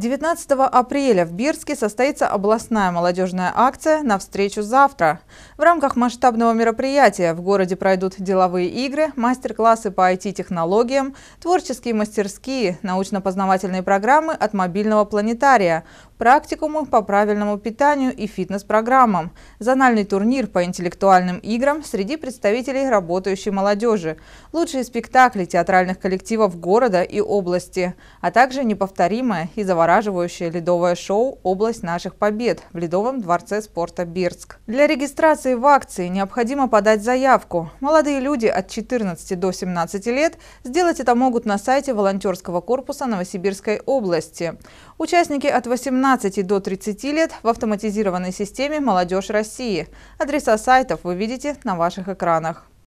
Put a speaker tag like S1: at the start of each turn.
S1: 19 апреля в Бирске состоится областная молодежная акция «Навстречу завтра». В рамках масштабного мероприятия в городе пройдут деловые игры, мастер-классы по IT-технологиям, творческие мастерские, научно-познавательные программы от мобильного планетария, практикумы по правильному питанию и фитнес-программам, зональный турнир по интеллектуальным играм среди представителей работающей молодежи, лучшие спектакли театральных коллективов города и области, а также неповторимое и завораживающее ледовое шоу «Область наших побед» в Ледовом дворце спорта Бирск. Для регистрации в акции необходимо подать заявку. Молодые люди от 14 до 17 лет сделать это могут на сайте волонтерского корпуса Новосибирской области. Участники от 18 до 30 лет в автоматизированной системе «Молодежь России». Адреса сайтов вы видите на ваших экранах.